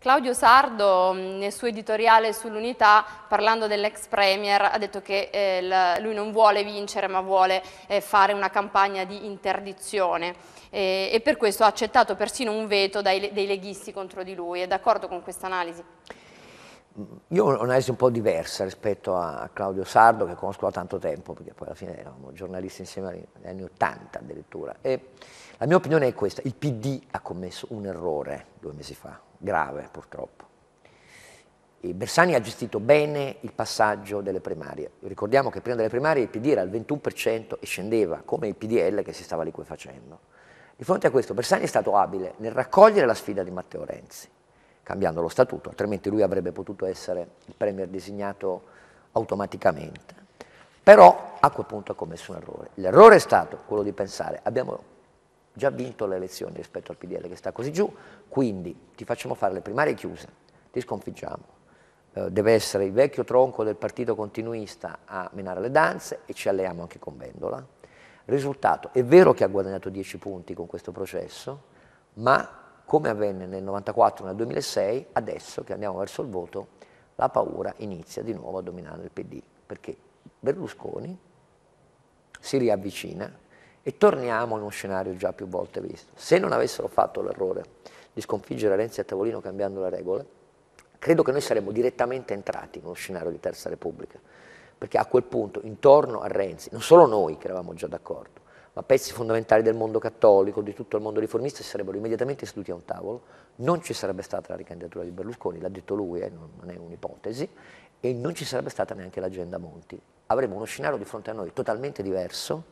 Claudio Sardo mm, nel suo editoriale sull'unità parlando dell'ex premier ha detto che eh, lui non vuole vincere ma vuole eh, fare una campagna di interdizione eh, e per questo ha accettato persino un veto dai, dei leghisti contro di lui, è d'accordo con questa analisi? io ho un'analisi un po' diversa rispetto a Claudio Sardo che conosco da tanto tempo, perché poi alla fine eravamo giornalisti insieme agli anni Ottanta addirittura. E la mia opinione è questa, il PD ha commesso un errore due mesi fa, grave purtroppo. E Bersani ha gestito bene il passaggio delle primarie. Ricordiamo che prima delle primarie il PD era al 21% e scendeva, come il PDL che si stava liquefacendo. Di fronte a questo Bersani è stato abile nel raccogliere la sfida di Matteo Renzi cambiando lo statuto, altrimenti lui avrebbe potuto essere il premier designato automaticamente. Però a quel punto ha commesso un errore. L'errore è stato quello di pensare, abbiamo già vinto le elezioni rispetto al PDL che sta così giù, quindi ti facciamo fare le primarie chiuse, ti sconfiggiamo. Eh, deve essere il vecchio tronco del partito continuista a menare le danze e ci alleiamo anche con Vendola. Risultato, è vero che ha guadagnato 10 punti con questo processo, ma come avvenne nel 94 nel 2006, adesso che andiamo verso il voto, la paura inizia di nuovo a dominare il PD, perché Berlusconi si riavvicina e torniamo in uno scenario già più volte visto. Se non avessero fatto l'errore di sconfiggere Renzi a tavolino cambiando le regole, credo che noi saremmo direttamente entrati in uno scenario di Terza Repubblica, perché a quel punto intorno a Renzi, non solo noi che eravamo già d'accordo, ma pezzi fondamentali del mondo cattolico, di tutto il mondo riformista, si sarebbero immediatamente seduti a un tavolo, non ci sarebbe stata la ricandidatura di Berlusconi, l'ha detto lui, eh, non è un'ipotesi, e non ci sarebbe stata neanche l'agenda Monti. Avremo uno scenario di fronte a noi totalmente diverso,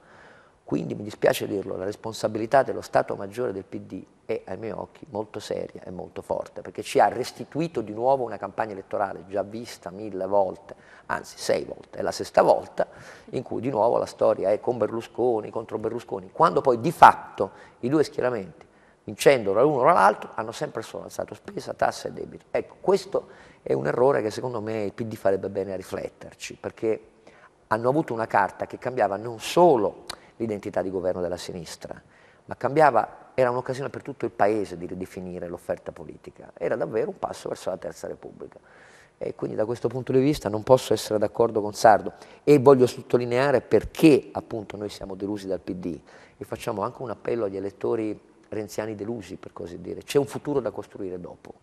quindi mi dispiace dirlo, la responsabilità dello Stato Maggiore del PD è ai miei occhi molto seria e molto forte, perché ci ha restituito di nuovo una campagna elettorale già vista mille volte, anzi sei volte, è la sesta volta, in cui di nuovo la storia è con Berlusconi, contro Berlusconi, quando poi di fatto i due schieramenti, vincendo l'uno o l'altro, hanno sempre solo alzato spesa, tassa e debito. Ecco, questo è un errore che secondo me il PD farebbe bene a rifletterci, perché hanno avuto una carta che cambiava non solo l'identità di governo della sinistra, ma cambiava, era un'occasione per tutto il paese di ridefinire l'offerta politica, era davvero un passo verso la Terza Repubblica. E quindi da questo punto di vista non posso essere d'accordo con Sardo e voglio sottolineare perché appunto noi siamo delusi dal PD e facciamo anche un appello agli elettori renziani delusi per così dire, c'è un futuro da costruire dopo.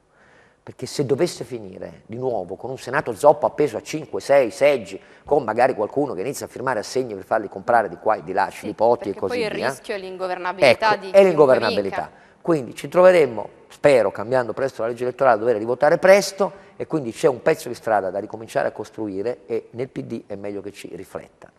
Perché se dovesse finire di nuovo con un Senato zoppo appeso a 5, 6 seggi, con magari qualcuno che inizia a firmare assegni per farli comprare di qua e di là, sì, scilipoti e così via. poi il rischio è l'ingovernabilità ecco, di è l'ingovernabilità. Quindi ci troveremmo, spero, cambiando presto la legge elettorale, a dover rivotare presto e quindi c'è un pezzo di strada da ricominciare a costruire e nel PD è meglio che ci riflettano.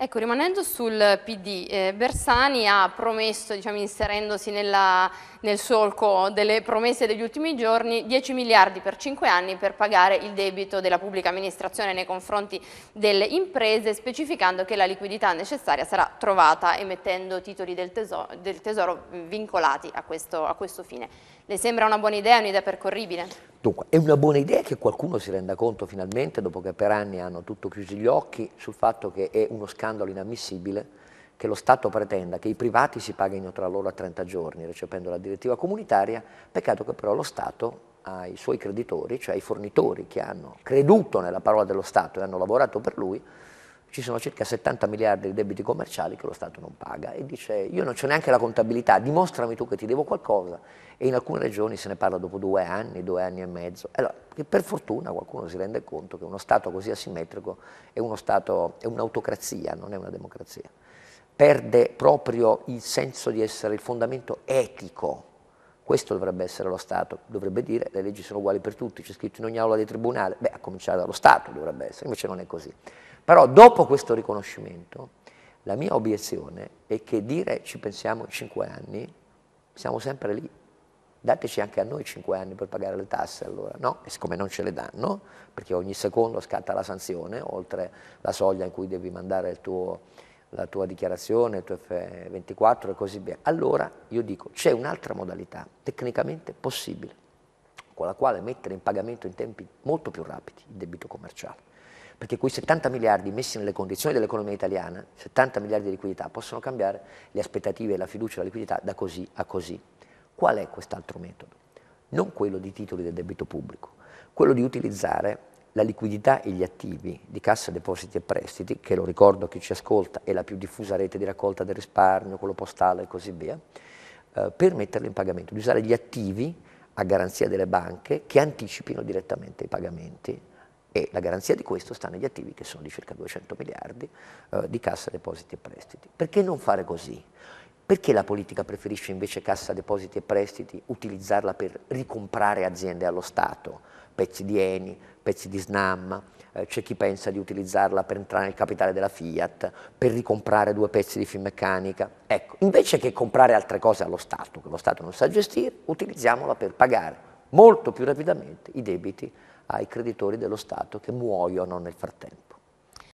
Ecco, rimanendo sul PD, eh, Bersani ha promesso, diciamo, inserendosi nella, nel solco delle promesse degli ultimi giorni, 10 miliardi per 5 anni per pagare il debito della pubblica amministrazione nei confronti delle imprese, specificando che la liquidità necessaria sarà trovata emettendo titoli del tesoro, del tesoro vincolati a questo, a questo fine. Le sembra una buona idea, un'idea percorribile? Dunque, è una buona idea che qualcuno si renda conto finalmente, dopo che per anni hanno tutto chiuso gli occhi, sul fatto che è uno scambio scandalo inammissibile che lo Stato pretenda che i privati si paghino tra loro a 30 giorni, recependo la direttiva comunitaria, peccato che però lo Stato ai suoi creditori, cioè ai fornitori che hanno creduto nella parola dello Stato e hanno lavorato per lui, ci sono circa 70 miliardi di debiti commerciali che lo Stato non paga e dice io non ho neanche la contabilità, dimostrami tu che ti devo qualcosa e in alcune regioni se ne parla dopo due anni, due anni e mezzo. Allora, per fortuna qualcuno si rende conto che uno Stato così asimmetrico è, stato, è un'autocrazia, non è una democrazia. Perde proprio il senso di essere il fondamento etico questo dovrebbe essere lo Stato, dovrebbe dire le leggi sono uguali per tutti, c'è scritto in ogni aula di tribunale, beh a cominciare dallo Stato dovrebbe essere, invece non è così. Però dopo questo riconoscimento la mia obiezione è che dire ci pensiamo cinque anni, siamo sempre lì, dateci anche a noi cinque anni per pagare le tasse allora, no? E siccome non ce le danno, perché ogni secondo scatta la sanzione, oltre la soglia in cui devi mandare il tuo la tua dichiarazione, il tuo F24 e così via. Allora io dico c'è un'altra modalità tecnicamente possibile con la quale mettere in pagamento in tempi molto più rapidi il debito commerciale. Perché quei 70 miliardi messi nelle condizioni dell'economia italiana, 70 miliardi di liquidità, possono cambiare le aspettative, la fiducia, la liquidità da così a così. Qual è quest'altro metodo? Non quello di titoli del debito pubblico, quello di utilizzare la liquidità e gli attivi di Cassa Depositi e Prestiti, che lo ricordo a chi ci ascolta è la più diffusa rete di raccolta del risparmio, quello postale e così via, eh, per metterli in pagamento, di usare gli attivi a garanzia delle banche che anticipino direttamente i pagamenti e la garanzia di questo sta negli attivi che sono di circa 200 miliardi eh, di Cassa Depositi e Prestiti. Perché non fare così? Perché la politica preferisce invece Cassa Depositi e Prestiti utilizzarla per ricomprare aziende allo Stato? pezzi di Eni, pezzi di Snam, eh, c'è chi pensa di utilizzarla per entrare nel capitale della Fiat, per ricomprare due pezzi di Finmeccanica. Ecco, invece che comprare altre cose allo Stato, che lo Stato non sa gestire, utilizziamola per pagare molto più rapidamente i debiti ai creditori dello Stato che muoiono nel frattempo.